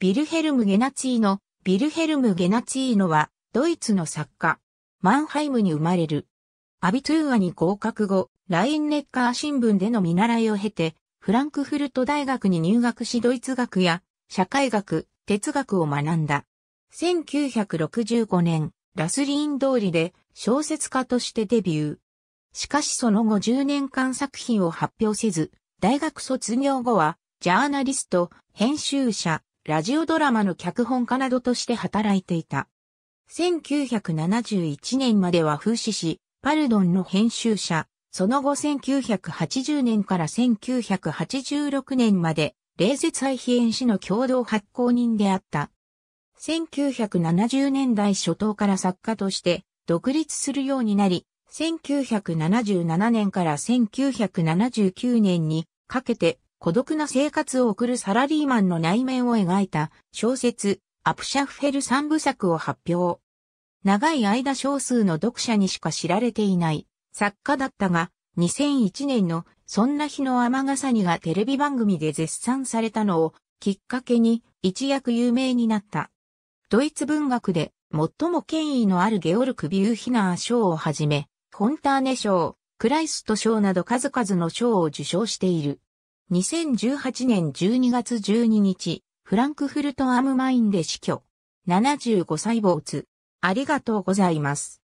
ビルヘルム・ゲナチーノ、ビルヘルム・ゲナチーノは、ドイツの作家、マンハイムに生まれる。アビトゥーアに合格後、ラインネッカー新聞での見習いを経て、フランクフルト大学に入学しドイツ学や社会学、哲学を学んだ。1965年、ラスリーン通りで小説家としてデビュー。しかしその後10年間作品を発表せず、大学卒業後は、ジャーナリスト、編集者、ラジオドラマの脚本家などとして働いていた。1971年までは風刺し、パルドンの編集者、その後1980年から1986年まで、冷絶愛非演士の共同発行人であった。1970年代初頭から作家として独立するようになり、1977年から1979年にかけて孤独な生活を送るサラリーマンの内面を描いた小説、アプシャフヘル三部作を発表。長い間少数の読者にしか知られていない作家だったが、2001年のそんな日の雨傘にがテレビ番組で絶賛されたのをきっかけに一躍有名になった。ドイツ文学で最も権威のあるゲオルク・ビューヒナー賞をはじめ、フォンターネ賞、クライスト賞など数々の賞を受賞している。2018年12月12日、フランクフルトアムマインで死去。75歳没。ありがとうございます。